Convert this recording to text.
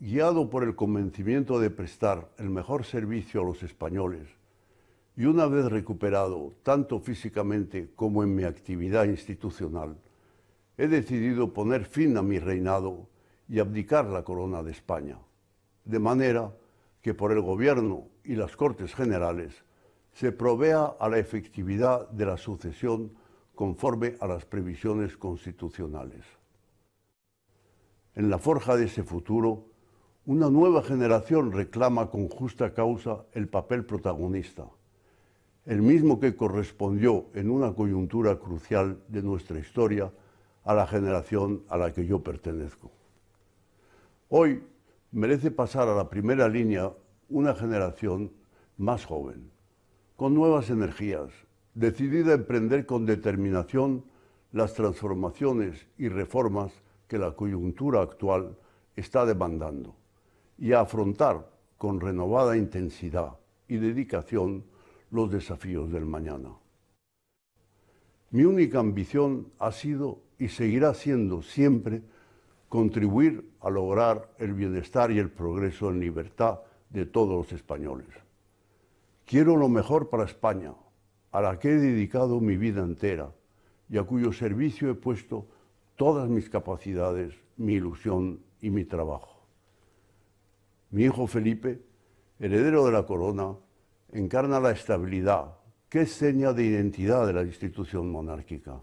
guiado por el convencimiento de prestar el mejor servicio a los españoles, y una vez recuperado, tanto físicamente como en mi actividad institucional, he decidido poner fin a mi reinado y abdicar la corona de España, de manera que por el Gobierno y las Cortes Generales se provea a la efectividad de la sucesión conforme a las previsiones constitucionales. En la forja de ese futuro, una nueva generación reclama con justa causa el papel protagonista, el mismo que correspondió en una coyuntura crucial de nuestra historia a la generación a la que yo pertenezco. Hoy merece pasar a la primera línea una generación más joven, con nuevas energías, decidida a emprender con determinación las transformaciones y reformas que la coyuntura actual está demandando y a afrontar con renovada intensidad y dedicación los desafíos del mañana. Mi única ambición ha sido y seguirá siendo siempre contribuir a lograr el bienestar y el progreso en libertad de todos los españoles. Quiero lo mejor para España, a la que he dedicado mi vida entera y a cuyo servicio he puesto todas mis capacidades, mi ilusión y mi trabajo. Mi hijo Felipe, heredero de la corona, encarna la estabilidad, que es seña de identidad de la institución monárquica.